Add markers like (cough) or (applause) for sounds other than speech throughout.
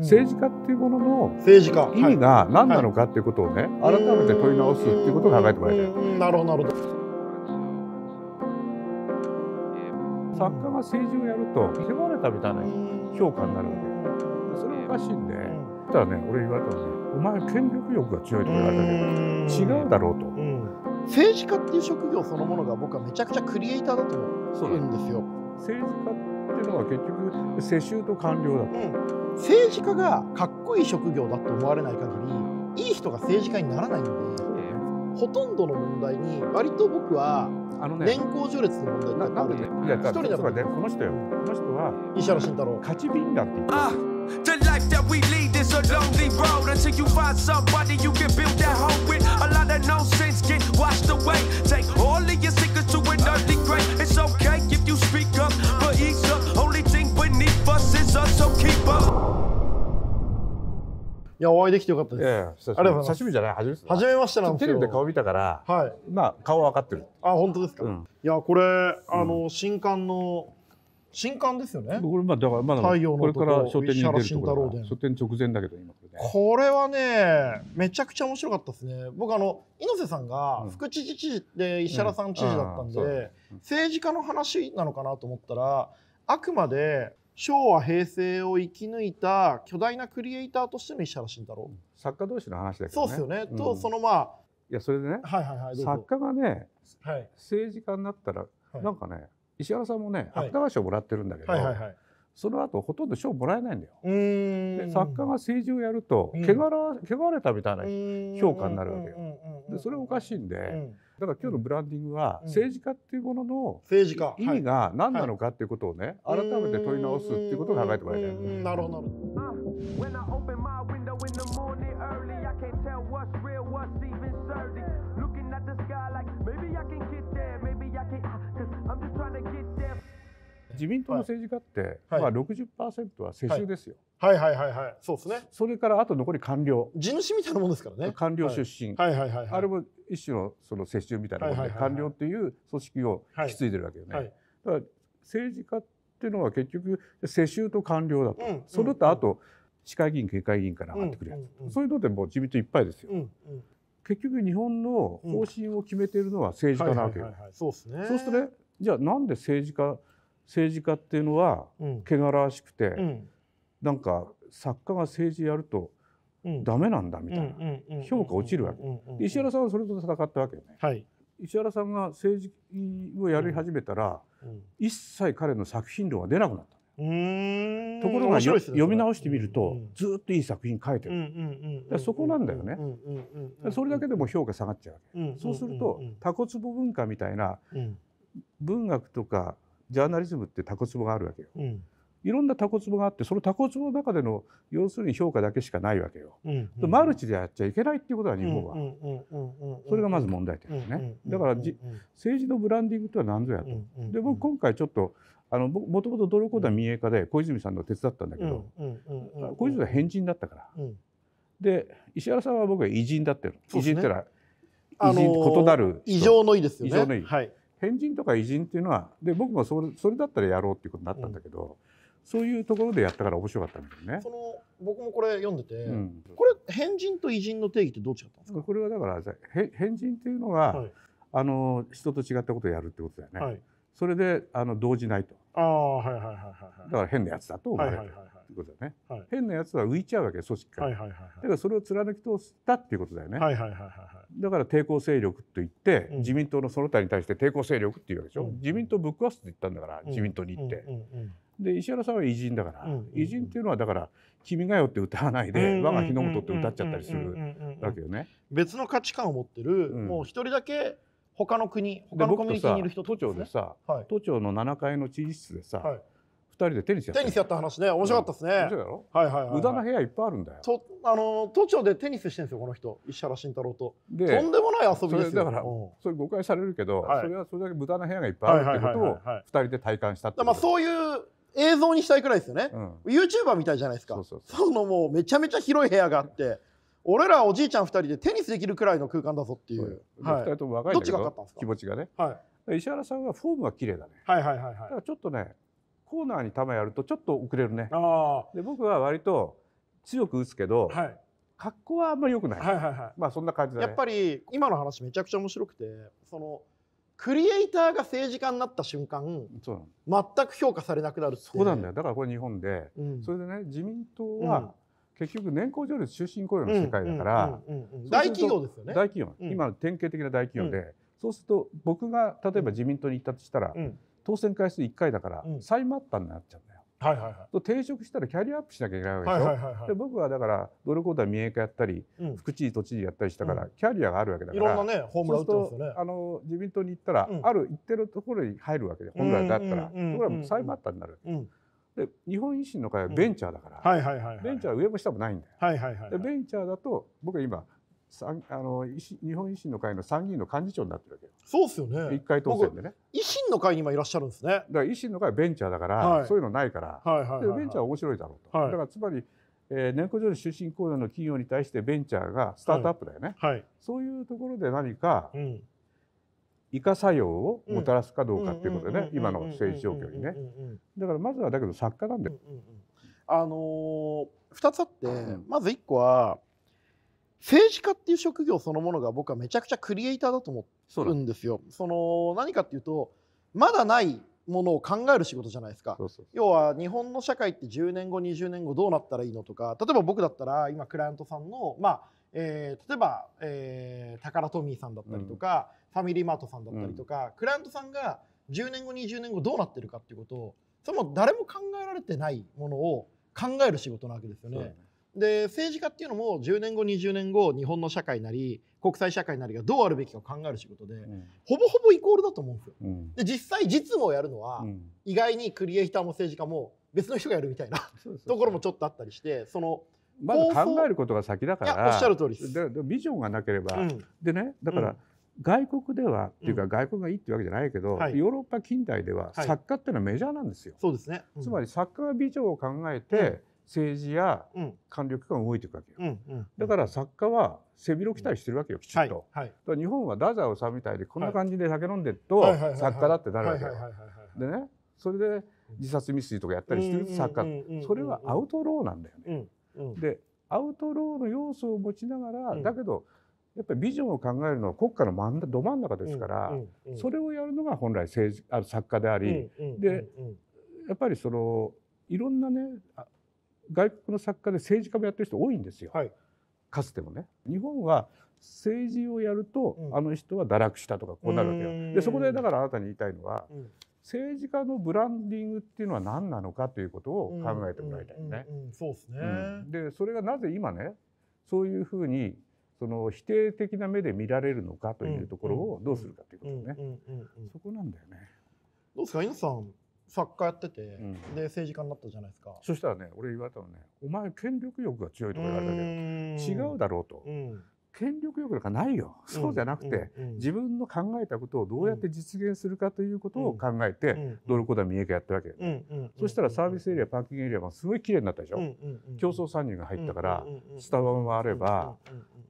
政治家っていうものの政治家意味が何なのかっていうことをね、はいはい、改めて問い直すっていうことを考えてもらいたい。なるほどなるほど作家が政治をやると手放れたみたいな評価になるわけそれおかしいんで、たらね俺言われたのね「お前権力欲が強い」とか言われたけど違うだろうと、政治家っていう職業そのものが僕はめちゃくちゃクリエイターだと思うんですよ。政治家っていうのは結局世襲と官僚だと、うん、政治家がかっこいい職業だと思われない限りいい人が政治家にならないんで、えー、ほとんどの問題に割と僕はあのね、年功序列の問題ななんでね、いや、一人だからね、この人よ、この人は石原慎太郎、勝ち便だって言って。The life that we lead is a lonely road until you find somebody you can build that home with. A lot of nonsense get washed away. Take all of your secrets to an early grave. It's okay if you speak いや、お会いできてよかったです。いや久しぶりあり久しぶりじゃない初めです初めましてなんですテレビで顔見たから、はい。まあ顔は分かってるあ、本当ですか。うんいや、これ、あの、新刊の、新刊ですよね。これまあだからまだ太陽これから書店に出るところだ石原慎太郎書店直前だけど今これねこれはね、めちゃくちゃ面白かったですね。僕、あの、猪瀬さんが副知事知事で石原さん知事だったんで、うんうだうん政治家の話なのかなと思ったら、あくまで昭和平成を生き抜いた巨大なクリエイターとしての石原慎太郎作家同士の話だけどねそうですよね、うん、とそのまあいやそれでね、はいはいはい、作家がね、はい、政治家になったら、はい、なんかね石原さんもね芥川賞もらってるんだけど、はいはいはい、その後ほとんど賞もらえないんだよ。作家が政治をやると汚ら、汚れたみたいな評価になるわけよ。でそれおかしいんで、だから今日のブランディングは政治家っていうものの意味が何なのかっていうことをね、改めて問い直すっていうことを考えてもらいたい。なるほど。When I open my window in the morning early, I can't tell what's real, what's even 自民党の政治家って、はい、まあントは世襲ですよ、はい、はいはいはいはいそうですねそれからあと残り官僚地主みたいなもんですからね官僚出身、はい、はいはいはい、はいあれも一種のその世襲みたいなもんで、官僚っていう組織を引き継いでるわけよね、はい、だから政治家っていうのは結局世襲と官僚だと、うん、それとあと、市会議員県会議員から上がってくるやつ、うんうん、そういうのでもう自民党いっぱいですよ、うんうん、結局日本の方針を決めているのは政治家なわけよ、そうするとねじゃあなんで政治家政治家っていうのは汚らわしくて、うん、なんか作家が政治やるとダメなんだみたいな評価落ちるわけ石原さんはそれと戦ったわけよね、はい、石原さんが政治をやり始めたら、うん、一切彼の作品量は出なくなったところが、ね、読み直してみると、うん、ずっといい作品書いてるそこなんだよねそれだけでも評価下がっちゃうわけそうするとタコツボ文化みたいな文学とかジャーナリズムってタコツボがあるわけよ。うん、いろんなタコツボがあってそのタコツボの中での要するに評価だけしかないわけよ。うんうん、マルチでやっちゃいけないっていうことは日本はそれがまず問題点ですね。だから政治のブランディングとは何ぞやと。で僕今回ちょっとあの僕もともと泥子田民営化で小泉さんの手伝ったんだけど小泉さん変人だったから。で石原さんは僕は偉人だって偉人ってのは異人異常の異ですよね。異常の異、はい、変人とか偉人っていうのはで僕もそれそれだったらやろうっていうことになったんだけど、うん、そういうところでやったから面白かったんだよね。その僕もこれ読んでて、うん、これ変人と偉人の定義ってどっちだったんですかこれはだから変人っていうのは、はい、あの人と違ったことをやるってことだよね。はい、それであの動じないとあ、はいはいはいはい、だから変なやつだと思われる。はいはいはいはいってことだね、はい、変なやつは浮いちゃうわけ組織から、はいはいはいはい、だからそれを貫き通したっていうことだよね、はいはいはいはい、だから抵抗勢力といって、うん、自民党のその他に対して抵抗勢力っていうわけでしょ、うん、自民党ぶっ壊すって言ったんだから、うん、自民党に行って、で石原さんは偉人だから、偉人っていうのはだから「君がよ」って歌わないで「我が日の本」って歌っちゃったりするわけよね。別の価値観を持ってる、もう一人だけ他の国他のコミュニティにいる人、ね、都庁でさ、はい、都庁の7階の知事室でさ、はい人でテニスやったテニスやった話ね面白かったですね、面白いろ、はい、はいはい無駄な部屋いっぱいあるんだよとあの都庁でテニスしてんですよこの人石原慎太郎ととんでもない遊びですだから、それ誤解されるけど、それはそれだけ無駄な部屋がいっぱいあるってことを2人で体感したってまあそういう映像にしたいくらいですよね、ユー YouTuber みたいじゃないですかそのもうめちゃめちゃ広い部屋があって俺らおじいちゃん2人でテニスできるくらいの空間だぞっていう、人とも若いどっちが勝ったんですか気持ちがね、はい、石原さんはフォームが綺麗だね、はいはいはいはい、だちょっとねコーナーに球やるとちょっと遅れるねで僕は割と強く打つけど、はい、格好はあんまり良くないはいはいはい、まあそんな感じだ、ね、やっぱり今の話めちゃくちゃ面白くてそのクリエイターが政治家になった瞬間そうなの。全く評価されなくなるそうなんだよだからこれ日本で、うん、それでね自民党は、結局年功序列終身雇用の世界だから大企業ですよね大企業、今の典型的な大企業で、うん、そうすると僕が例えば自民党に行ったとしたら、うん当選回数1回だから再末端になっちゃうんだよ。はいはいはい、転職したらキャリアアップしなきゃいけないわけでしょ、はいはいはい、で僕はだから努力交代民営化やったり、うん、副知事都知事やったりしたから、うん、キャリアがあるわけだからいろんなねホームラン打ってますよねあの自民党に行ったら、うん、ある一定のところに入るわけで本来だったらところが再バッターになる。で日本維新の会はベンチャーだから、ベンチャーは上も下もないんだよ、ベンチャーだと僕は今あの日本維新の会の参議院の幹事長になってるわけよ。そうですよね。一回当選でね。維新の会に今いらっしゃるんですね。だから維新の会はベンチャーだから、はい、そういうのないから、はいはいはいはい、ベンチャーは面白いだろうと。はい、だからつまり、えー、年功序列出身構造の企業に対してベンチャーがスタートアップだよね。はい、そういうところで何か、うん以下作用をもたらすかどうかっていうことでね今の政治状況にねだからまずはだけど作家なんだよ、うんうんうん、あのー、つあって、まず一個は政治家っていう職業そのものが僕はめちゃくちゃクリエイターだと思うんですよ。その何かっていうとまだないものを考える仕事じゃないですか要は日本の社会って10年後20年後どうなったらいいのとか例えば僕だったら今クライアントさんの、まあえー、例えば、えー、タカラトミーさんだったりとか、うん、ファミリーマートさんだったりとか、うん、クライアントさんが10年後20年後どうなってるかっていうことをそれも誰も考えられてないものを考える仕事なわけですよね。で政治家っていうのも10年後20年後日本の社会なり国際社会なりがどうあるべきかを考える仕事で、うん、ほぼほぼイコールだと思うんですよ。うん、で実際実務をやるのは、うん、意外にクリエイターも政治家も別の人がやるみたいなところもちょっとあったりしてその。まず考えることが先だからおっしゃる通りですでビジョンがなければ、でねだから、外国ではっていうか外国がいいっていうわけじゃないけど、はい、ヨーロッパ近代では作家っていうのはメジャーなんですよ。はい、そうですね、つまり作家がビジョンを考えて、政治や官僚機関が動いていくわけよ、うんうんうん、だから作家は背広着たりしてるわけよきちっと、はいはい、日本は太宰治みたいでこんな感じで酒飲んでると作家だってなるわけよでねそれで自殺未遂とかやったりしてる作家それはアウトローなんだよね、うんうん、でアウトローの要素を持ちながら、うん、だけどやっぱりビジョンを考えるのは国家の真んど真ん中ですから、うんうんうん、それをやるのが本来政治あ作家であり、うんうんうんうん、でやっぱりそのいろんなね外国の作家で政治家もやってる人多いんですよ、はい、かつてもね。日本は政治をやると、うん、あの人は堕落したとかこうなるわけよ。でそこでだからあなたに言いたいのは、うん、政治家のブランディングっていうのは何なのかということを考えてもらいたいね。そうですね、でそれがなぜ今ねそういうふうにその否定的な目で見られるのかというところをどうするかということね。そこなんだよね。どうですか、皆さん。作家やってて、うん、で政治家になったじゃないですかそしたらね俺言われたのね「お前権力欲が強い」とか言われたけど違うだろうと、うん、権力欲なんかないよそうじゃなくて、自分の考えたことをどうやって実現するかということを考えて、ドルコダ三重家やったわけ、そしたらサービスエリアパーキングエリアもすごい綺麗になったでしょ、競争参入が入ったから、スタバもあれば、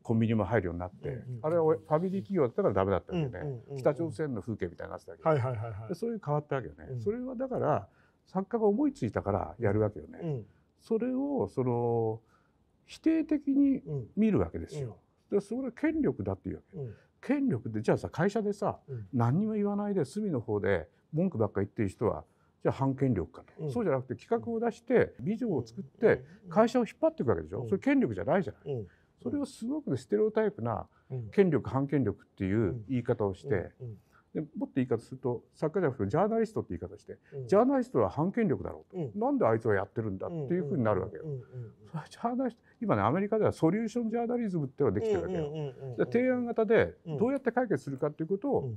コンビニも入るようになって、あれはファミリー企業だったからダメだったわけね、北朝鮮の風景みたいになってたわけ、はいはいはい、そういう変わったわけよね、それはだから作家が思いついたからやるわけよね、それをその否定的に見るわけですよ、でそれは権力だっていうわけ、うん、権力でじゃあさ会社でさ、うん、何にも言わないで隅の方で文句ばっか言ってる人はじゃあ反権力かと、うん、そうじゃなくて企画を出してビジョンを作って会社を引っ張っていくわけでしょ、それ権力じゃないじゃない、それをすごくステレオタイプな権力反権力っていう言い方をして。でもっと言い方すると作家じゃなくてジャーナリストって言い方して、うん、ジャーナリストは反権力だろうと、うん、なんであいつはやってるんだっていうふうになるわけよ。うん、それはジャーナリスト今ねアメリカではソリューションジャーナリズムっていうのができてるわけよ。提案型でどうやって解決するかっていうことを、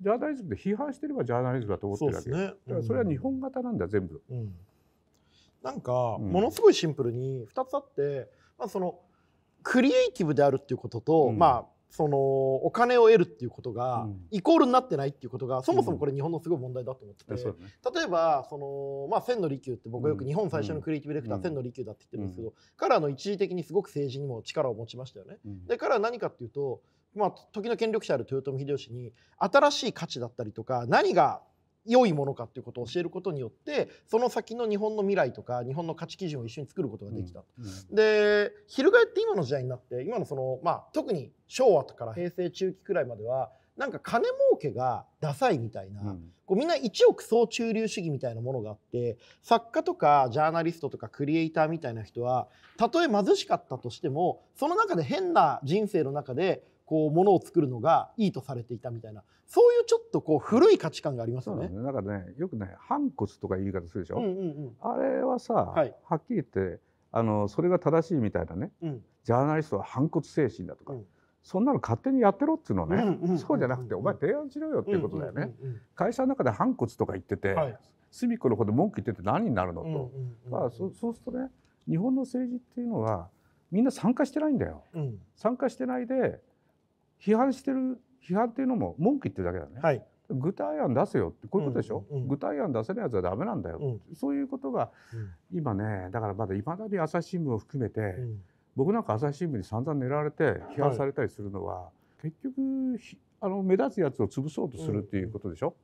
ジャーナリズムで批判してればジャーナリズムだと思ってるわけよ。ねだからそれは日本型なんだ全部。なんかものすごいシンプルに2つあって、まあ、そのクリエイティブであるっていうことと、まあそのお金を得るっていうことが、イコールになってないっていうことがそもそもこれ日本のすごい問題だと思ってて、例えばその、まあ、千利休って僕はよく日本最初のクリエイティブディレクター、千利休だって言ってるんですけど、彼は一時的にすごく政治にも力を持ちましたよね。で彼は何かっていうとまあ、時の権力者である豊臣秀吉に新しい価値だったりとか何が良いものかということを教えることによってその先の日本の未来とか日本の価値基準を一緒に作ることができた、うんうん、で翻って今の時代になって今のその、まあ、特に昭和とから平成中期くらいまではなんか金儲けがダサいみたいな、うん、こうみんな一億総中流主義みたいなものがあって作家とかジャーナリストとかクリエイターみたいな人はたとえ貧しかったとしてもその中で変な人生の中でこうものを作るのがいいとされていたみたいなそういうちょっとこう古い価値観がありますよね。ねだからねよくね反骨とか言い方するでしょ。うんうんうん、あれはさ、はい、はっきり言ってあのそれが正しいみたいなね、うん、ジャーナリストは反骨精神だとか、うん、そんなの勝手にやってろっつうのね、うんうんうん、そうじゃなくてお前提案しろよっていうことだよね。うんうんうん、会社の中で反骨とか言ってて、はい、隅っこの方で文句言ってて何になるのと、まあそうそうするとね日本の政治っていうのはみんな参加してないんだよ。参加してないで批判してる批判っていうのも文句言ってるだけだね、はい、具体案出せよってこういうことでしょ、うんうん、具体案出せないやつはダメなんだよ、うん、そういうことが、今ねだからまだいまだに朝日新聞を含めて、僕なんか朝日新聞に散々狙われて批判されたりするのは、はい、結局あの目立つやつを潰そうとするっていうことでしょ、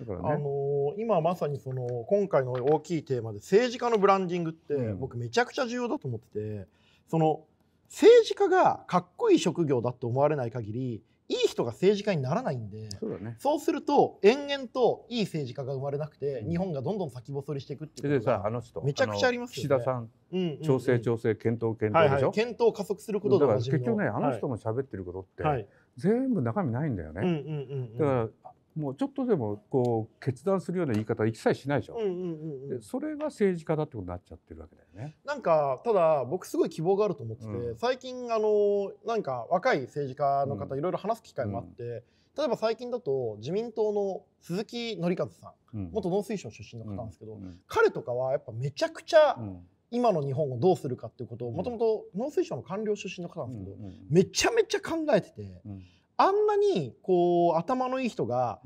うだからね、あのー、今まさにその今回の大きいテーマで政治家のブランディングって僕めちゃくちゃ重要だと思っててその政治家がかっこいい職業だと思われない限りいい人が政治家にならないんでそう、だ、ね,、そうすると延々といい政治家が生まれなくて、日本がどんどん先細りしていくっていうことがめちゃくちゃありますよ、ね、岸田さん,、うんうんうん、調整調整検討検討でしょ、はいはい、検討加速することだから結局ねあの人も喋ってることって、はい、全部中身ないんだよね、はい、だからもうちょっとでもこう決断するような言い方は一切しないでしょ、うんうんうん、それが政治家だってことになっちゃってるわけだよねなんかただ僕すごい希望があると思ってて、うん、最近あのなんか若い政治家の方いろいろ話す機会もあって、うん例えば最近だと自民党の鈴木紀一さん、うん、元農水省出身の方なんですけど、うん、彼とかはやっぱめちゃくちゃ今の日本をどうするかっていうことをもともと農水省の官僚出身の方なんですけど、うん、めちゃめちゃ考えてて。あんなにこう頭のいい人が、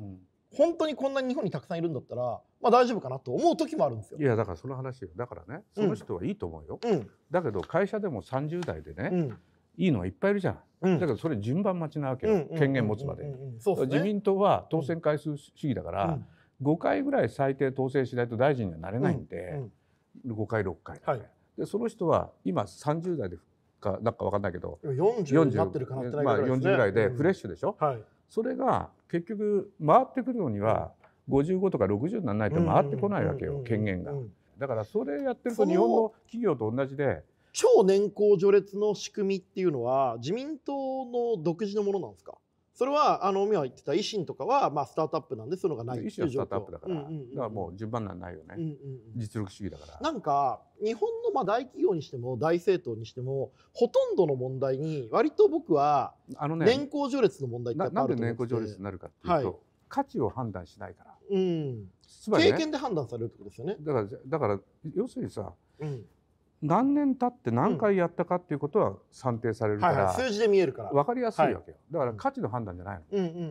本当にこんなに日本にたくさんいるんだったら、まあ、大丈夫かなと思う時もあるんですよ。いやだからその話よだからねその人はいいと思うよ、うん、だけど会社でも30代でね、うん、いいのはいっぱいいるじゃん、うん、だけどそれ順番待ちなわけよ、権限持つまで、自民党は当選回数主義だから、うん、5回ぐらい最低当選しないと大臣にはなれないんで、うん5回6回、はい、でその人は今30代でかなんかわかんないけど四十。なってるかなってないぐらいですね、まあ、ぐらいでフレッシュでしょ、うんはい、それが結局回ってくるのには五十五とか六十にならないと回ってこないわけよ、権限が、だからそれやってると日本の企業と同じで超年功序列の仕組みっていうのは自民党の独自のものなんですかそれはあの海は言ってた維新とかはまあスタートアップなんでそういうのがない維新はスタートアップだから、うんうんうん、だからもう順番なんないよね、うんうん実力主義だからなんか日本のまあ大企業にしても大政党にしてもほとんどの問題に割と僕はあの、ね、年功序列の問題ってあると思ってなんで年功序列になるかっていうと、はい、価値を判断しないから、うん、ね、経験で判断されるってことですよねだからだから要するにさ、うん、何年経って何回やったかっていうことは算定されるから、はいはい、数字で見えるから分かりやすいわけよ、だから価値の判断じゃないの。うんうんうんう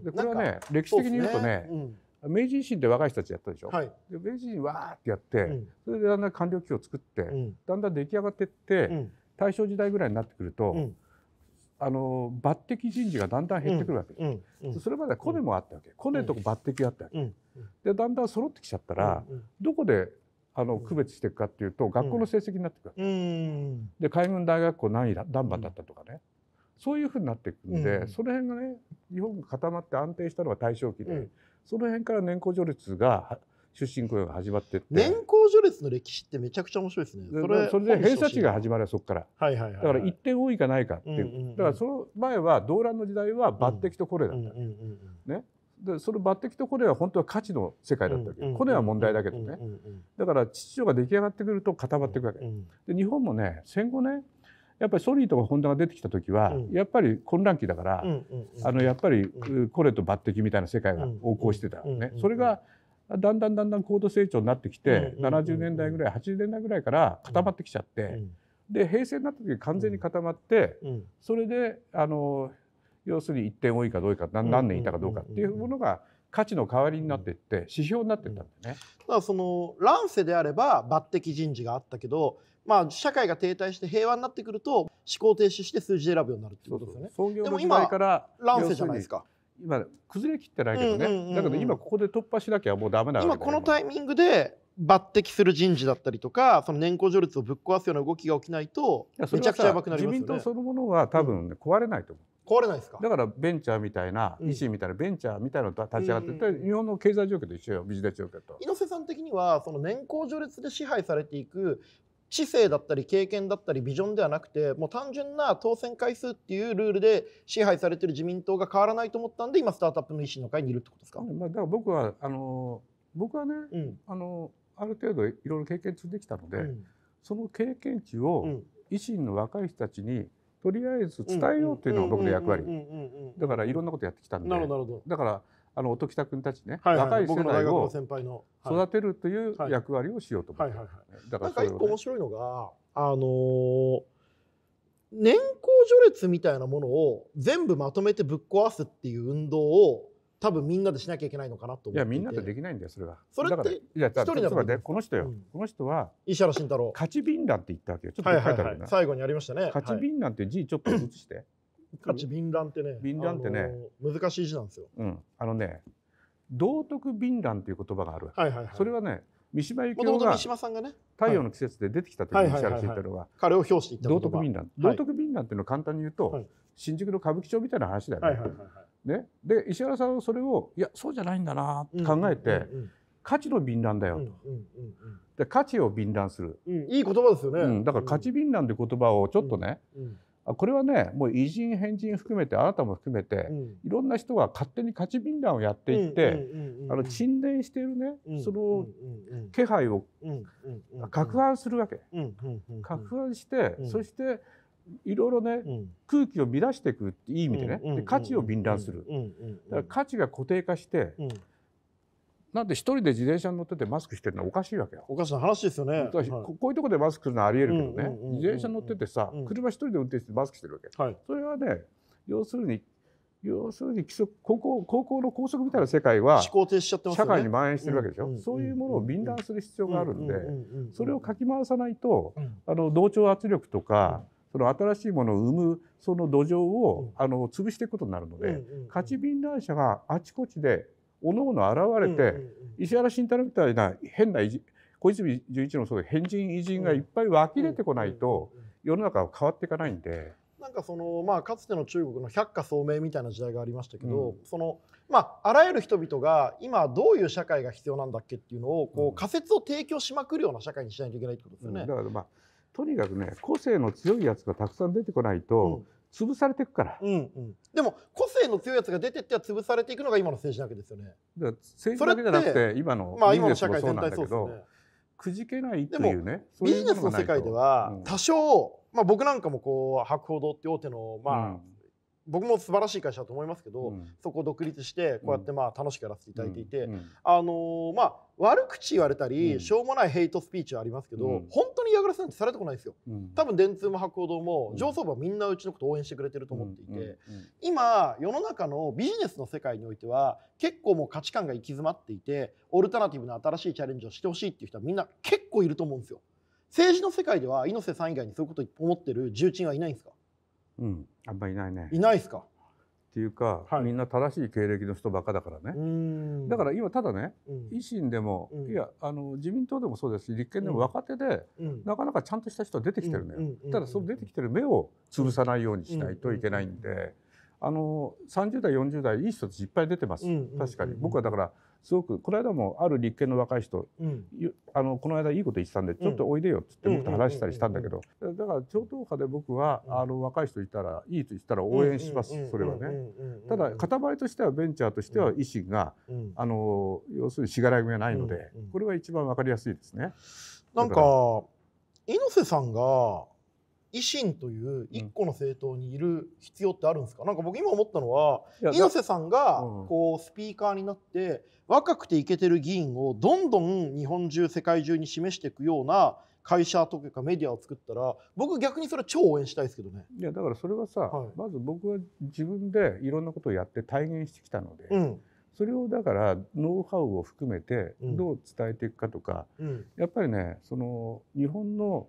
ん、でこれはね歴史的に言うとね、ねうん、明治維新って若い人たちやったでしょ、はい、で明治維新わーってやって、うん、それでだんだん官僚機を作って、うん、だんだん出来上がっていって、うん、大正時代ぐらいになってくると、うん、あの抜擢人事がだんだん減ってくるわけ、うんうん、それまではコネもあったわけコネと抜擢があったわけ、うん、でだんだん揃ってきちゃったら、うんどこであの区別していくかっていうと学校の成績になってくる、うん、で海軍大学校何位だ何番だったとかね、そういうふうになっていくんで、うん、その辺がね日本が固まって安定したのが大正期で、うん、その辺から年功序列が出身雇用が始まってって年功序列の歴史ってめちゃくちゃ面白いですねそれそれで偏差値が始まるそこから、はいはいはいはい、だから一点多いかないかっていううんうんうん、だからその前は動乱の時代は抜擢とこれだった、ねでその抜擢とコネは本当は価値の世界だったわけ、うコネは問題だけどね、だから秩序が出来上がってくると固まっていくわけ、で日本もね戦後ねやっぱりソニーとかホンダが出てきた時は、やっぱり混乱期だから、あのやっぱりコネと抜擢みたいな世界が横行してたね、それがだんだんだんだん高度成長になってきて、70年代ぐらい80年代ぐらいから固まってきちゃって、で平成になった時完全に固まって、それであの要するに1点多いかどうか何年いたかどうかっていうものが価値の代わりになっていって指標になってたんだよね。だからその乱世であれば抜擢人事があったけど、まあ、社会が停滞して平和になってくると思考停止して数字選ぶようになるってことですよね。そうそうでも今から乱世じゃないですか。今崩れきってないけどね、うんうんうんうん、だけど今ここで突破しなきゃもうダメな今このタイミングで抜擢する人事だったりとかその年功序列をぶっ壊すような動きが起きないとめちゃくちゃやばくなりますよね自民党そのものは多分、ね、壊れないと思う壊れないですかだからベンチャーみたいな維新みたいな、ベンチャーみたいなのと立ち上がって、日本の経済状況と一緒よビジネス状況と。猪瀬さん的にはその年功序列で支配されていく知性だったり経験だったりビジョンではなくてもう単純な当選回数っていうルールで支配されてる自民党が変わらないと思ったんで今スタートアップの維新の会にいるってことですか、まあ、だから僕はあの僕はね、うん、あのある程度いろいろ経験積んできたので、うん、その経験値を維新の若い人たちにとりあえず伝えようというのが僕の役割だからいろんなことやってきたんでだからあの音喜多君たちね、はいはい、若い世代を育てるという役割をしようと思って、はい、だからそれ、ね、なんか一個面白いのがあのー、年功序列みたいなものを全部まとめてぶっ壊すっていう運動を多分みんなでしなきゃいけないのかなといやみんなでできないんだよそれはそれっていや一人だとこの人よ、うん、この人は石原慎太郎勝ち便欄って言ったわけよちょっと書いてあるな、はいはい、最後にありましたね勝ち便欄って字ちょっと写して、勝ち便欄ってね便欄ってね、難しい字なんですよ、うん、あのね道徳便欄っていう言葉がある、はいはいはい、それはね三島由紀夫が太陽の季節で出てきた時に石原慎太郎は彼を表していった道徳便欄道徳便欄っていうのを簡単に言うと、新宿の歌舞伎町みたいな話だよね、はいはいはいはいね、で石原さんはそれをいやそうじゃないんだなって考えて、うんうんうん、価値の敏乱だよと、うんうんうん、で価値を敏乱する、うん、いい言葉ですよね、うん、だから価値敏乱って言葉をちょっとね、うん、これはねもう偉人変人含めてあなたも含めて、いろんな人が勝手に価値敏乱をやっていって、あの沈殿しているね、その気配を拡拌するわけ、拡拌して、そして、いろいろね、うん、空気を乱していくっていい意味でね、うん、で価値を便乱する、だから価値が固定化して、うん、なんで一人で自転車に乗っててマスクしてるのはおかしいわけよおかしい話ですよね、はい、こういうところでマスクするのはありえるけどね、自転車に乗っててさ、車一人で運転してマスクしてるわけ、はい、それはね要するに要するに規則高校高校の校則みたいな世界は社会に蔓延してるわけでしょ、うそういうものを敏乱する必要があるんでそれをかき回さないとあの同調圧力とか、うんその新しいものを生むその土壌を、あの潰していくことになるので、勝ち便乏者があちこちでおのおの現れて、石原慎太郎みたいな変な小泉純一の変人偉人がいっぱい湧き出てこないと、世の中は変わっていかないんで。なんかそのまあかつての中国の百花聡明みたいな時代がありましたけど、うん、そのまああらゆる人々が今どういう社会が必要なんだっけっていうのをこう仮説を提供しまくるような社会にしないといけないってことですよね。うん、だからまあとにかくね個性の強いやつがたくさん出てこないと、潰されていくから、うんうん、でも個性の強いやつが出てっては潰されていくのが今の政治なわけですよねだか政治だけじゃなくて今のまあ今の社会うなんだけど、ね、くじけないっていうねビジネスの世界では多少、まあ、僕なんかもこう博報堂って大手のまあ、うん僕も素晴らしい会社だと思いますけど、うん、そこを独立してこうやってまあ楽しくやらせていただいていて、うんあのー、まあ悪口言われたり、しょうもないヘイトスピーチはありますけど、本当に嫌がらせなんてされたことないですよ、多分電通も博報堂も上層部はみんなうちのこと応援してくれてると思っていて、今世の中のビジネスの世界においては結構もう価値観が行き詰まっていてオルタナティブな新しいチャレンジをしてほしいっていう人はみんな結構いると思うんですよ政治の世界では猪瀬さん以外にそういうこと思ってる重鎮はいないんですかうん、あんまりいないね。いないですかっていうか、はい、みんな正しい経歴の人ばっかだからねだから今ただね、うん、維新でも、うん、いやあの自民党でもそうですし立憲でも若手で、うん、なかなかちゃんとした人は出てきてるのよ、ただその出てきてる目を潰さないようにしないといけないんで、あの30代40代いい人たちいっぱい出てます、確かに僕はだからすごくこの間もある立憲の若い人、うん、あのこの間いいこと言ってたんでちょっとおいでよっつって僕と話したりしたんだけどだから超党派で僕はあの若い人いたらいいと言ったら応援しますそれはね。ただ塊としてはベンチャーとしては維新が、あの要するにしがらみがないので、これは一番わかりやすいですね。なんか猪瀬さんが維新という一個の政党にいる必要ってあるんですか、うん、なんか僕今思ったのは猪瀬さんがこうスピーカーになって若くてイケてる議員をどんどん日本中世界中に示していくような会社とかメディアを作ったら僕逆にそれは超応援したいですけどねいやだからそれはさ、はい、まず僕は自分でいろんなことをやって体現してきたので、うん、それをだからノウハウを含めてどう伝えていくかとか、うん、やっぱりねその日本の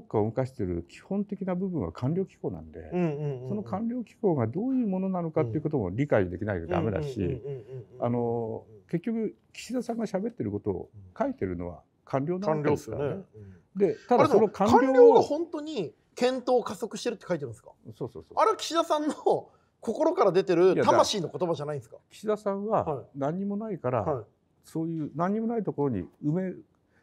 国家を動かしている基本的な部分は官僚機構なんで、うんうんうん、その官僚機構がどういうものなのかということも理解できないとダメだし結局岸田さんがしゃべってることを書いてるのは官僚なんですよね。で、ただその官僚が本当に検討を加速してるって書いてるんですかそうそうそうあれは岸田さんの心から出てる魂の言葉じゃないんですか岸田さんは何もないから、はい、そういう何もないところに埋め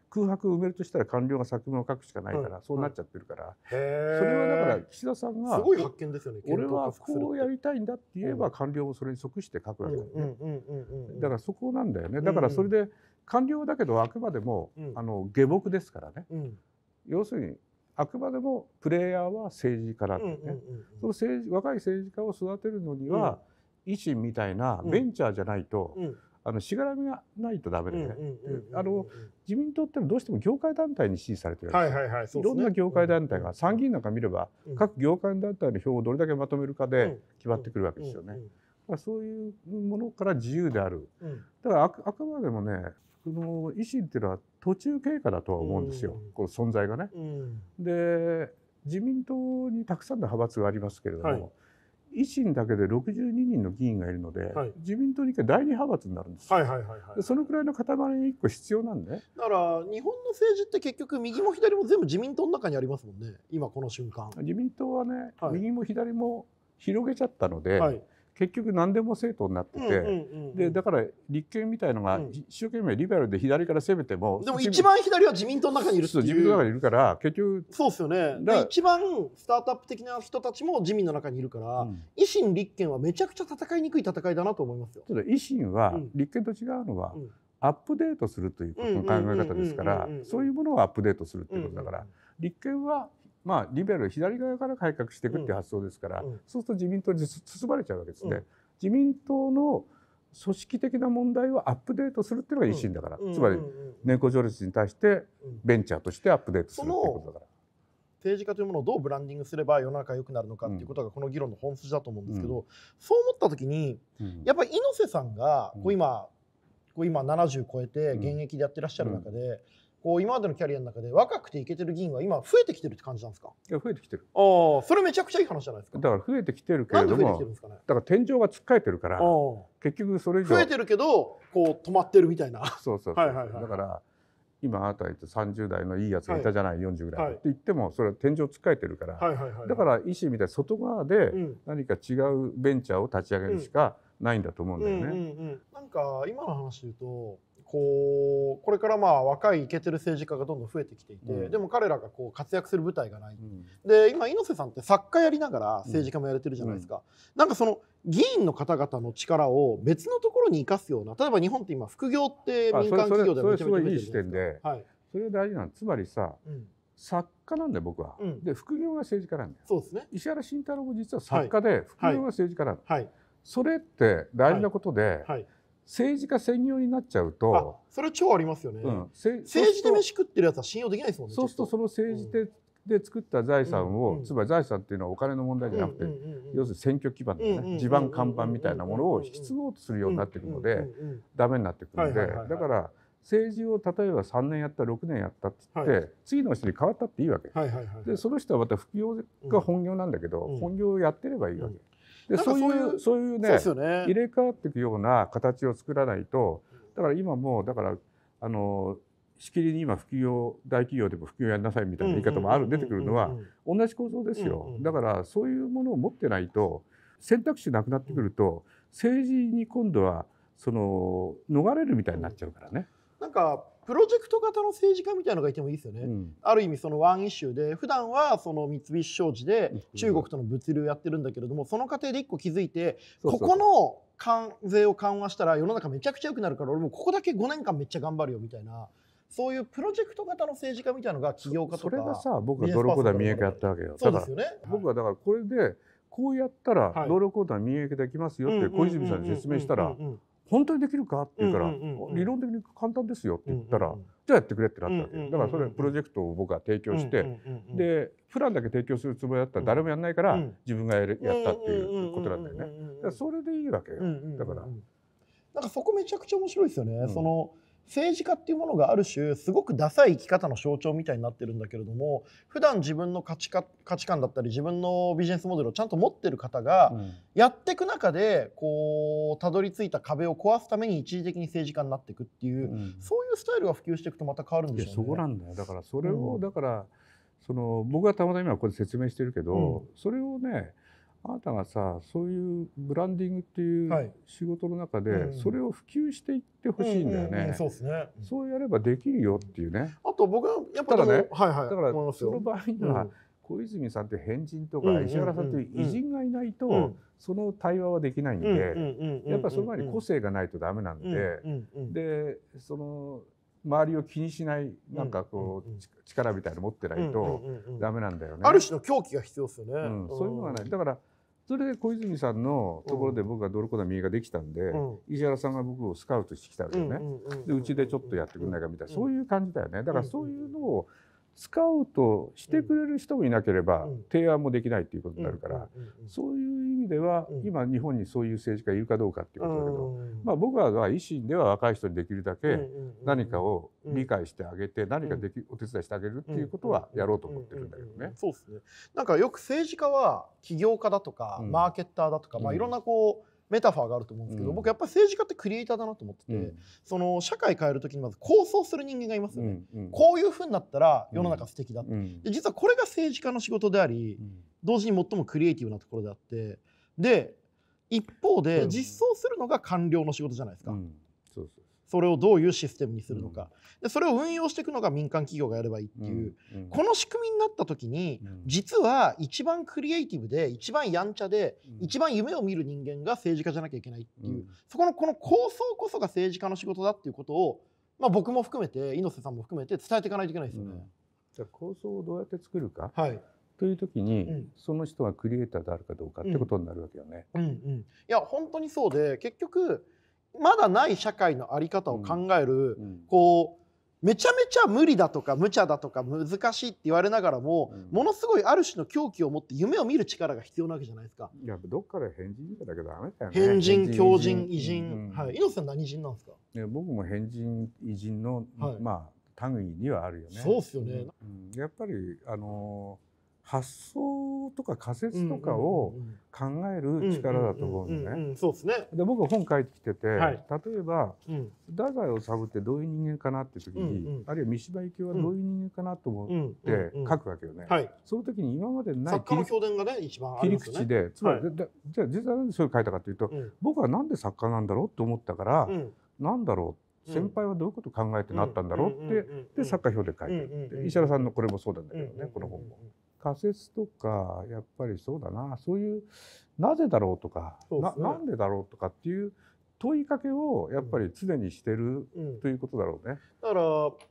空白を埋めるとしたら官僚が作文を書くしかないから、うん、そうなっちゃってるから、それはだから岸田さんがすごい発見ですよね俺はこうやりたいんだって言えば官僚もそれに即して書くわけだからそこなんだよねだからそれで官僚だけどあくまでも、あの下僕ですからね、要するにあくまでもプレイヤーは政治家なんだよね、その政治若い政治家を育てるのには、維新みたいなベンチャーじゃないと、うんあのしがらみがないとダメでねあの自民党ってどうしても業界団体に支持されてるわですいろんな業界団体が参議院なんか見れば各業界団体の票をどれだけまとめるかで決まってくるわけですよね。まあそういうものから自由である。だからあくあくまでもねその維新っていうのは途中経過だとは思うんですよ、この存在がね。で自民党にたくさんの派閥がありますけれども。維新だけで62人の議員がいるので、はい、自民党に第二派閥になるんです、はいはい、そのくらいの塊が1個必要なんでだから日本の政治って結局右も左も全部自民党の中にありますもんね今この瞬間自民党はね、右も左も広げちゃったので、はい、結局何でも政党になってて、でだから立憲みたいのが一生懸命リベラルで左から攻めても、でも一番左は自民党の中にいるっていう自民党の中にいるから結局そうですよね一番スタートアップ的な人たちも自民の中にいるから、うん、維新立憲はめちゃくちゃ戦いにくい戦いだなと思いますよ。維新は、立憲と違うのは、うん、アップデートするということの考え方ですからそういうものをアップデートするということだから、立憲はまあ、リベラル左側から改革していくっていう発想ですから、うん、そうすると自民党に包まれちゃうわけですね、うん。自民党の組織的な問題をアップデートするっていうのが維新だから、うん、つまり年功序列に対してベンチャーとしてアップデートするっていうことだから。政治家というものをどうブランディングすれば世の中良くなるのかっていうことがこの議論の本筋だと思うんですけど、うん、そう思った時に、やっぱり猪瀬さんがこう今、こう今70超えて現役でやってらっしゃる中で、こう今までのキャリアの中で若くていけてる議員は今増えてきてるって感じなんですかいや増えてきてるああそれめちゃくちゃいい話じゃないですかだから増えてきてるけれども、だから天井がつっかえてるから結局それ以上増えてるけどこう止まってるみたいな (laughs) そうそうそうはい、だから今あなた言って30代のいいやつがいたじゃない、はい、40ぐらい、はい、って言ってもそれは天井つっかえてるから、はいはいはいはい、だから医師みたいに外側で何か違うベンチャーを立ち上げるしかないんだと思うんだよね、うんうんうんうん、なんか今の話で言うとこうこれからまあ若いイケてる政治家がどんどん増えてきていて、うん、でも彼らがこう活躍する舞台がない、うん、で今猪瀬さんって作家やりながら政治家もやれてるじゃないですか、うん、なんかその議員の方々の力を別のところに生かすような例えば日本って今副業って民間企業でめちゃいいゃ増えではい、それ大事なのつまりさ、作家なんだよ僕は、うん、で副業が政治家なんだよそうです、ね、石原慎太郎も実は作家で、副業が政治家なんだ、はい、それって大事なことで、はい政治家専用になっちゃうとそれ超ありますよね、うん、政治で飯食ってるやつは信用できないですもんねそうするとその政治で、で作った財産を、つまり財産っていうのはお金の問題じゃなくて、要するに選挙基盤とかね、地盤看板みたいなものを引き継ごうとするようになってくるので、ダメになってくるので、だから政治を例えば3年やった6年やったって言って、はい、次の人に変わったっていいわけ、でその人はまた副業が本業なんだけど、本業をやってればいいわけ、でそういうそういうね、ね、入れ替わっていくような形を作らないとだから今もだからあのしきりに今副業大企業でも副業やりなさいみたいな言い方もある出てくるのは同じ構造ですよだからそういうものを持ってないと選択肢なくなってくると政治に今度はその逃れるみたいになっちゃうからね。なんかプロジェクト型の政治家みたいのがいてもいいですよね、うん、ある意味そのワンイシューで普段はその三菱商事で中国との物流やってるんだけれどもその過程で一個気づいてここの関税を緩和したら世の中めちゃくちゃ良くなるから俺もここだけ5年間めっちゃ頑張るよみたいな。そういうプロジェクト型の政治家みたいなのが起業家とかそれがさ僕が泥子だ三重家やったわけよそうですよね、は僕はだからこれでこうやったら、はい、道路交通できますよって小泉さんに説明したら、本当にできるかって言うから、理論的に簡単ですよって言ったら、じゃあやってくれってなったわけ、だからそれプロジェクトを僕は提供して、でプランだけ提供するつもりだったら誰もやんないから、自分がやるやったっていうことなんだよね。だからそれでいいわけよ、だからなんかそこめちゃくちゃ面白いですよね、その政治家っていうものがある種すごくダサい生き方の象徴みたいになってるんだけれども普段自分の価値か価値観だったり自分のビジネスモデルをちゃんと持ってる方がやっていく中でこうたどり着いた壁を壊すために一時的に政治家になっていくっていう、うん、そういうスタイルが普及していくとまた変わるんでしょうね。そうなんだよだからそれを、うん、だからその僕はたまたま今これ説明してるけど、うん、それをねあなたがさそういうブランディングっていう仕事の中で、それを普及していってほしいんだよね、そうですねそうやればできるよっていうねあと僕はやっぱりね、はいはい、だからその場合には、小泉さんって変人とか石原さんという偉人がいないとその対話はできないんでやっぱその前に個性がないとダメなんででその周りを気にしないなんかこう力みたいの持ってないとダメなんだよね。ある種の狂気が必要ですよね。うん、そういうのはないだからそれで小泉さんのところで僕がドルコダミーができたんで、石原さんが僕をスカウトしてきたわけよね。でうちでちょっとやってくんないかみたいなそういう感じだよね。だからそういうのを使うとしてくれる人もいなければ提案もできないということになるからそういう意味では今日本にそういう政治家いるかどうかっていうことだけどまあ僕らが維新では若い人にできるだけ何かを理解してあげて何かできお手伝いしてあげるっていうことはやろうと思ってるんだけどね。そうですねなんかよく政治家は起業家だとかマーケッターだとかまあいろんなこうメタファーがあると思うんですけど、僕やっぱり政治家ってクリエイターだなと思ってて、その社会変える時にまず構想する人間がいますよね、こういうふうになったら世の中素敵だ、って、で実はこれが政治家の仕事であり、同時に最もクリエイティブなところであってで一方で実装するのが官僚の仕事じゃないですか。そうそうそれをどういうシステムにするのか、うん、でそれを運用していくのが民間企業がやればいいっていう、うんうん、この仕組みになった時に、実は一番クリエイティブで一番やんちゃで、一番夢を見る人間が政治家じゃなきゃいけないっていう、そこのこの構想こそが政治家の仕事だっていうことを、まあ、僕も含めて猪瀬さんも含めて伝えていかないといけないですよね。じゃ構想をどうやって作るか、はいという時に、うん、その人がクリエイターであるかどうかってことになるわけよね。うん、うん、いや本当にそうで結局まだない社会の在り方を考える、うん、こうめちゃめちゃ無理だとか無茶だとか難しいって言われながらも、うん、ものすごいある種の狂気を持って夢を見る力が必要なわけじゃないですか。いやどっかで変人じゃだけダメだよね。変人、狂人、偉人、うん、はい。猪さん何人なんですか。僕も変人、偉人の、はい、まあ類にはあるよね。そうっすよね。うん、やっぱりあのー発想とか仮説とかを考える力だと思うんだね。そうですね。で僕本書いてきてて、はい、例えば、うん、太宰治ってどういう人間かなって時に、うんうん、あるいは三島由紀夫はどういう人間かなと思って書くわけよね。はい、その時に今までない切り口で、つまり、はい、じゃあ実際なんでそれ書いたかというと、うん、僕はなんで作家なんだろうと思ったから、うん、なんだろう先輩はどういうこと考えてなったんだろうってで作家表で書いてる石原さんのこれもそうなんだけどねこの本も。仮説とかやっぱりそうだなそういうなぜだろうとかう、ね、なんでだろうとかっていう問いかけをやっぱり常にしてる、うん、ということだろうね。だから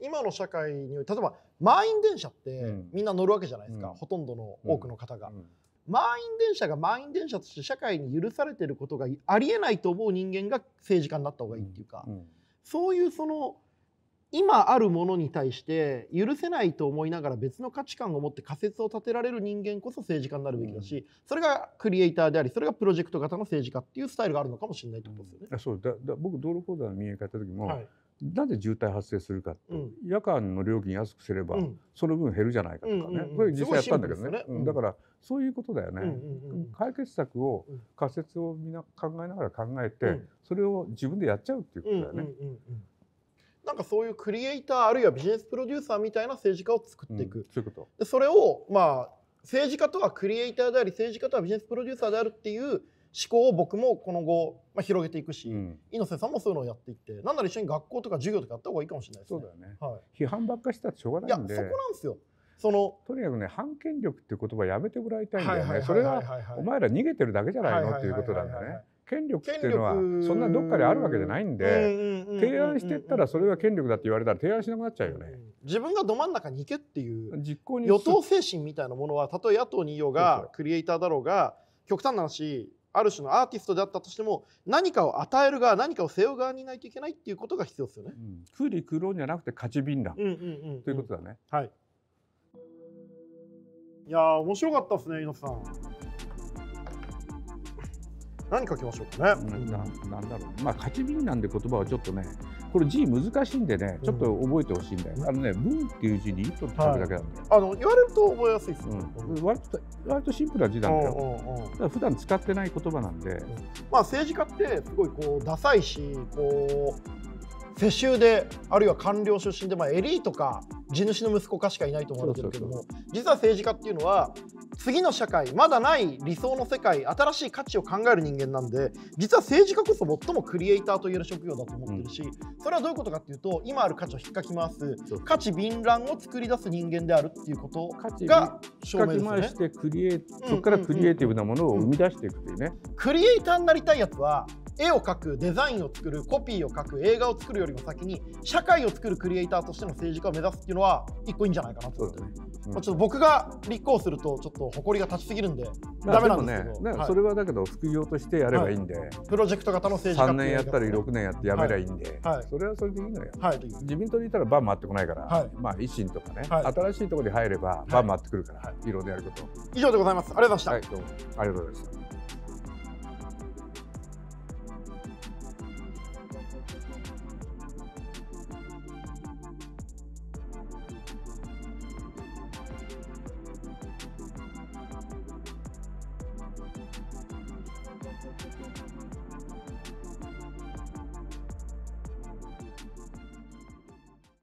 今の社会に例えば満員電車ってみんな乗るわけじゃないですか、うん、ほとんどの多くの方が。うん、満員電車が満員電車として社会に許されてることがありえないと思う人間が政治家になった方がいいっていうか、そういうその今あるものに対して許せないと思いながら別の価値観を持って仮説を立てられる人間こそ政治家になるべきだし、うん、それがクリエイターでありそれがプロジェクト型の政治家っていうスタイルがあるのかもしれないとですよね。うん、あそうだだ僕道路交団の民営化やった時も、はい、なぜ渋滞発生するかと、うん、夜間の料金安くすれば、その分減るじゃないかとかね、これ実際やったんだけどね、ね、だからそういうことだよね、うんうんうん、解決策を仮説をみんな考えながら考えて、それを自分でやっちゃうっていうことだよね。うんうんうんうんなんかそういうクリエイターあるいはビジネスプロデューサーみたいな政治家を作っていく、うん、そういうことでそれをまあ政治家とはクリエイターであり政治家とはビジネスプロデューサーであるっていう思考を僕もこの後、まあ、広げていくし、うん、猪瀬さんもそういうのをやっていってなんなら一緒に学校とか授業とかやった方がいいかもしれないですね。そうだよねはい、批判ばっかしたらしょうがないんでいやそこなんですよそのとにかくね反権力っていう言葉やめてもらいたいんだよねそれはお前ら逃げてるだけじゃないのっていうことなんだね。権力っていうのはそんなどっかであるわけじゃないんで提案してったらそれが権力だって言われたら提案しなくなっちゃうよね。自分がど真ん中に行けっていう実行に与党精神みたいなものはたとえ野党にいようがクリエイターだろうが極端な話ある種のアーティストであったとしても何かを与える側何かを背負う側にいないといけないっていうことが必要ですよね。クーリクローじゃなくて勝ち便だ、んということだね。はい。いや面白かったですね猪瀬さん。何書きましょうかね。うん、ななんだろう、まあ、勝ち瓶なんで言葉はちょっとね、これ字難しいんでね、ちょっと覚えてほしいんだよ、うん、あのね、文っていう字に一と書くだけなんだよ、はい、あの言われると覚えやすいですね、うん、割と。割とシンプルな字なんだよ。うんうんう普段使ってない言葉なんで、まあ、政治家ってすごいこうダサいし、こう世襲であるいは官僚出身でまあエリートか地主の息子かしかいないと思われてるけども実は政治家っていうのは次の社会まだない理想の世界新しい価値を考える人間なんで実は政治家こそ最もクリエイターといえる職業だと思ってるし、うん、それはどういうことかっていうと今ある価値を引っかき回す価値敏乱を作り出す人間であるっていうことが証明ですよね。してクリエそこからクリエイティブなものを生み出していくというね、うんうんうん。クリエイターになりたいやつは絵を描くデザインを作るコピーを書く映画を作るよりも先に社会を作るクリエイターとしての政治家を目指すっていうのは一個いいんじゃないかなと思ってね、うん、まあ、ちょっと僕が立候補するとちょっと誇りが立ちすぎるんでダメなんですけど、ね、はい、それはだけど副業としてやればいいんで、はい、プロジェクト型の政治家3年やったり6年やってやめりゃいいんで、はい、それはそれでいいのよ、はい、自民党にいたらバン回ってこないから、まあ維新とかね、新しいところに入ればバン回ってくるから、い、ろいろやること以上でございますありがとうございました、はい、どうもありがとうございました